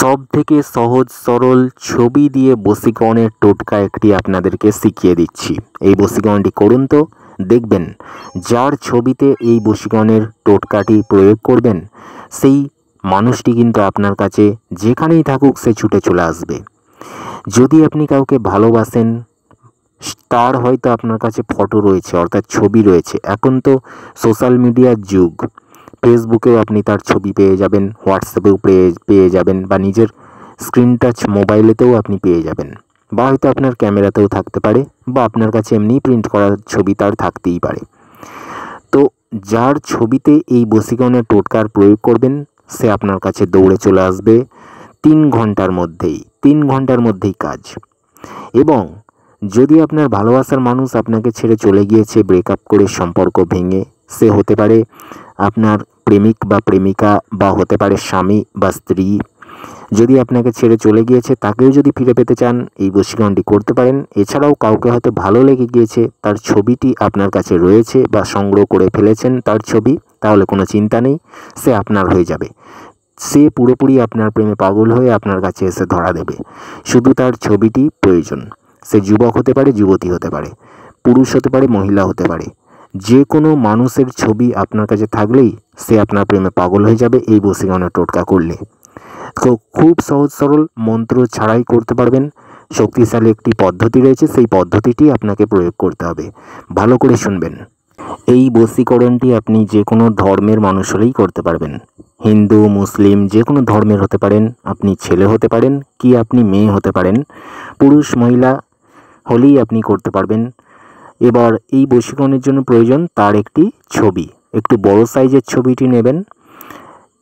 সব থেকে সহজ সরল ছবি দিয়ে বসিকরণের টোটকা একটি আপনাদেরকে শিখিয়ে দিচ্ছি এই বসিকরণটি করুন তো দেখবেন যার ছবিতে এই বসিকরণের টোটকাটি প্রয়োগ করবেন সেই মানুষটি কিন্তু আপনার কাছে যেখানেই থাকুক সে ছুটে চলে আসবে যদি আপনি কাউকে ভালোবাসেন তার হয়তো আপনার কাছে ফটো রয়েছে অর্থাৎ ছবি রয়েছে এখন তো সোশ্যাল মিডিয়ার যুগ ফেসবুকেও আপনি তার ছবি পেয়ে যাবেন হোয়াটসঅ্যাপেও পেয়ে পেয়ে যাবেন বা নিজের স্ক্রিন টাচ মোবাইলেতেও আপনি পেয়ে যাবেন বা হয়তো আপনার ক্যামেরাতেও থাকতে পারে বা আপনার কাছে এমনি প্রিন্ট করা ছবি তার থাকতেই পারে তো যার ছবিতে এই বসিকনের টোটকার প্রয়োগ করবেন সে আপনার কাছে দৌড়ে চলে আসবে তিন ঘন্টার মধ্যেই তিন ঘন্টার মধ্যেই কাজ এবং যদি আপনার ভালোবাসার মানুষ আপনাকে ছেড়ে চলে গিয়েছে ব্রেকআপ করে সম্পর্ক ভেঙে সে হতে পারে আপনার প্রেমিক বা প্রেমিকা বা হতে পারে স্বামী বা স্ত্রী যদি আপনাকে ছেড়ে চলে গিয়েছে তাকেও যদি ফিরে পেতে চান এই বসীকরণটি করতে পারেন এছাড়াও কাউকে হয়তো ভালো লেগে গিয়েছে তার ছবিটি আপনার কাছে রয়েছে বা সংগ্রহ করে ফেলেছেন তার ছবি তাহলে কোনো চিন্তা নেই সে আপনার হয়ে যাবে সে পুরোপুরি আপনার প্রেমে পাগল হয়ে আপনার কাছে এসে ধরা দেবে শুধু তার ছবিটি প্রয়োজন সে যুবক হতে পারে যুবতী হতে পারে পুরুষ হতে পারে মহিলা হতে পারে যে কোনো মানুষের ছবি আপনার কাছে থাকলেই সে আপনার প্রেমে পাগল হয়ে যাবে এই বসিগানে টোটকা করলে তো খুব সহজ সরল মন্ত্র ছাড়াই করতে পারবেন শক্তিশালী একটি পদ্ধতি রয়েছে সেই পদ্ধতিটি আপনাকে প্রয়োগ করতে হবে ভালো করে শুনবেন এই বসীকরণটি আপনি যে কোনো ধর্মের মানুষ হলেই করতে পারবেন হিন্দু মুসলিম যে কোনো ধর্মের হতে পারেন আপনি ছেলে হতে পারেন কি আপনি মেয়ে হতে পারেন পুরুষ মহিলা হলেই আপনি করতে পারবেন এবার এই বশীকরণের জন্য প্রয়োজন তার একটি ছবি একটু বড় সাইজের ছবিটি নেবেন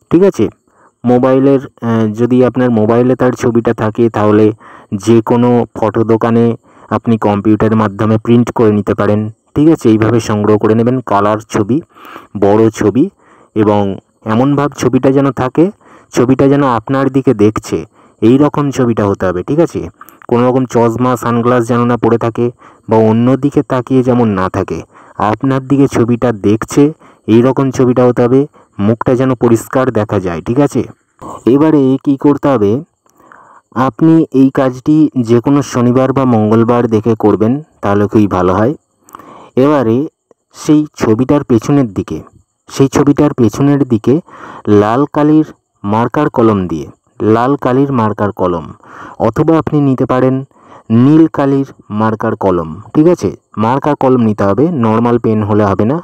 ঠিক আছে মোবাইলের যদি আপনার মোবাইলে তার ছবিটা থাকে তাহলে যে কোনো ফটো দোকানে আপনি কম্পিউটারের মাধ্যমে প্রিন্ট করে নিতে পারেন ঠিক আছে এইভাবে সংগ্রহ করে নেবেন কালার ছবি বড় ছবি এবং এমনভাবে ছবিটা যেন থাকে ছবিটা যেন আপনার দিকে দেখছে এই রকম ছবিটা হতে হবে ঠিক আছে কোনো রকম চশমা সানগ্লাস যেন না পড়ে থাকে বা অন্য দিকে তাকিয়ে যেমন না থাকে আপনার দিকে ছবিটা দেখছে এই রকম ছবিটা হতে হবে মুখটা যেন পরিষ্কার দেখা যায় ঠিক আছে এবারে কি করতে হবে আপনি এই কাজটি যে কোনো শনিবার বা মঙ্গলবার দেখে করবেন তাহলে খুবই ভালো হয় এবারে সেই ছবিটার পেছনের দিকে সেই ছবিটার পেছনের দিকে লাল কালির মার্কার কলম দিয়ে লাল কালির মার্কার কলম অথবা আপনি নিতে পারেন নীল কালির মার্কার কলম ঠিক আছে মার্কার কলম নিতে হবে নর্মাল পেন হলে হবে না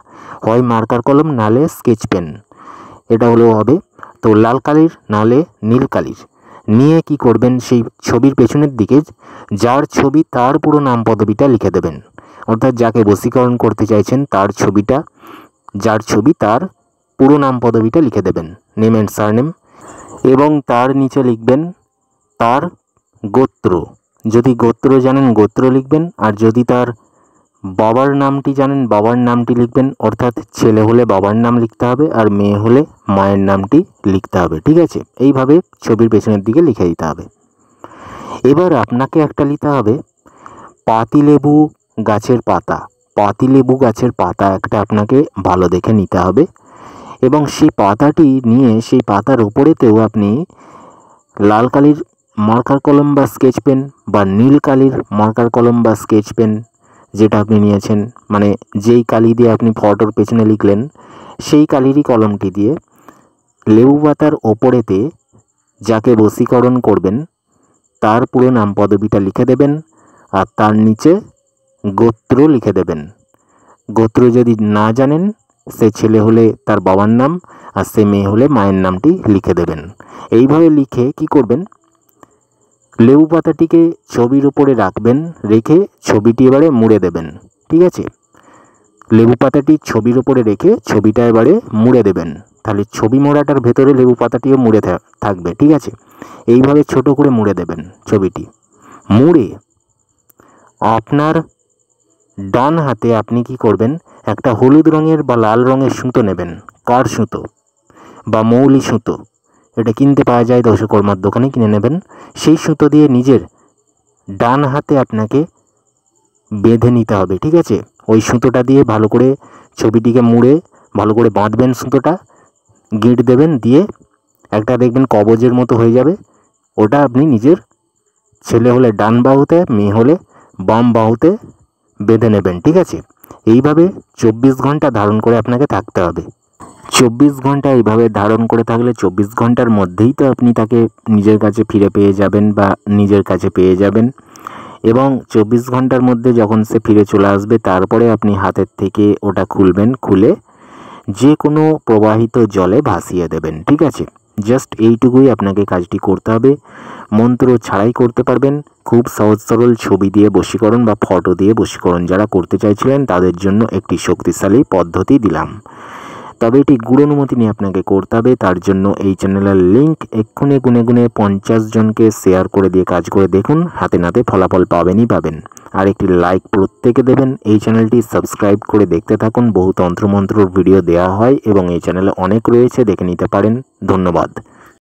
হয় মার্কার কলম নালে স্কেচ পেন এটা হলেও হবে তো লাল কালির নালে নীল কালির নিয়ে কি করবেন সেই ছবির পেছনের দিকে যার ছবি তার পুরো নাম পদবিটা লিখে দেবেন অর্থাৎ যাকে বসীকরণ করতে চাইছেন তার ছবিটা যার ছবি তার পুরো নাম পদবিটা লিখে দেবেন নেম অ্যান্ড সার নেম এবং তার নিচে লিখবেন তার গোত্র যদি গোত্র জানেন গোত্র লিখবেন আর যদি তার বাবার নামটি জানেন বাবার নামটি লিখবেন অর্থাৎ ছেলে হলে বাবার নাম লিখতে হবে আর মেয়ে হলে মায়ের নামটি লিখতে হবে ঠিক আছে এইভাবে ছবির পেছনের দিকে লিখে দিতে হবে এবার আপনাকে একটা লিখতে হবে পাতিলেবু গাছের পাতা পাতিলেবু গাছের পাতা একটা আপনাকে ভালো দেখে নিতে হবে এবং সেই পাতাটি নিয়ে সেই পাতার উপরেতেও আপনি লাল কালির মার্কার কলম বা স্কেচ পেন বা নীল কালির মার্কার কলম বা স্কেচ পেন যেটা আপনি নিয়েছেন মানে যেই কালি দিয়ে আপনি ফটোর পেছনে লিখলেন সেই কালিরই কলমটি দিয়ে লেবু পাতার ওপরেতে যাকে বসীকরণ করবেন তার পুরো নাম পদবিটা লিখে দেবেন আর তার নিচে গোত্র লিখে দেবেন গোত্র যদি না জানেন সে ছেলে হলে তার বাবার নাম আর সে মেয়ে হলে মায়ের নামটি লিখে দেবেন এইভাবে লিখে কি করবেন লেবু পাতাটিকে ছবির উপরে রাখবেন রেখে ছবিটি এবারে মুড়ে দেবেন ঠিক আছে লেবু পাতাটি ছবির উপরে রেখে ছবিটা এবারে মুড়ে দেবেন তাহলে ছবি মোড়াটার ভেতরে লেবু পাতাটিও মুড়ে থাকবে ঠিক আছে এইভাবে ছোট করে মুড়ে দেবেন ছবিটি মুড়ে আপনার ডান হাতে আপনি কি করবেন একটা হলুদ রঙের বা লাল রঙের সুতো নেবেন কার সুতো বা মৌলি সুতো এটা কিনতে পাওয়া যায় দশকর্মার দোকানে কিনে নেবেন সেই সুতো দিয়ে নিজের ডান হাতে আপনাকে বেঁধে নিতে হবে ঠিক আছে ওই সুতোটা দিয়ে ভালো করে ছবিটিকে মুড়ে ভালো করে বাঁধবেন সুতোটা গিট দেবেন দিয়ে একটা দেখবেন কবজের মতো হয়ে যাবে ওটা আপনি নিজের ছেলে হলে ডান বাহুতে মেয়ে হলে বাম বাহুতে বেঁধে নেবেন ঠিক আছে এইভাবে চব্বিশ ঘন্টা ধারণ করে আপনাকে থাকতে হবে চব্বিশ ঘন্টা এইভাবে ধারণ করে থাকলে চব্বিশ ঘন্টার মধ্যেই তো আপনি তাকে নিজের কাছে ফিরে পেয়ে যাবেন বা নিজের কাছে পেয়ে যাবেন এবং চব্বিশ ঘন্টার মধ্যে যখন সে ফিরে চলে আসবে তারপরে আপনি হাতের থেকে ওটা খুলবেন খুলে যে কোনো প্রবাহিত জলে ভাসিয়ে দেবেন ঠিক আছে জাস্ট এইটুকুই আপনাকে কাজটি করতে হবে মন্ত্র ছাড়াই করতে পারবেন খুব সহজ সরল ছবি দিয়ে বশীকরণ বা ফটো দিয়ে বশীকরণ যারা করতে চাইছিলেন তাদের জন্য একটি শক্তিশালী পদ্ধতি দিলাম তবে এটি গুড় অনুমতি নিয়ে আপনাকে করতে হবে তার জন্য এই চ্যানেলের লিঙ্ক এক্ষুনি গুনে গুনে পঞ্চাশ জনকে শেয়ার করে দিয়ে কাজ করে দেখুন হাতে নাতে ফলাফল পাবেনই পাবেন আর একটি লাইক প্রত্যেকে দেবেন এই চ্যানেলটি সাবস্ক্রাইব করে দেখতে থাকুন বহু তন্ত্রমন্ত্রর ভিডিও দেওয়া হয় এবং এই চ্যানেলে অনেক রয়েছে দেখে নিতে পারেন ধন্যবাদ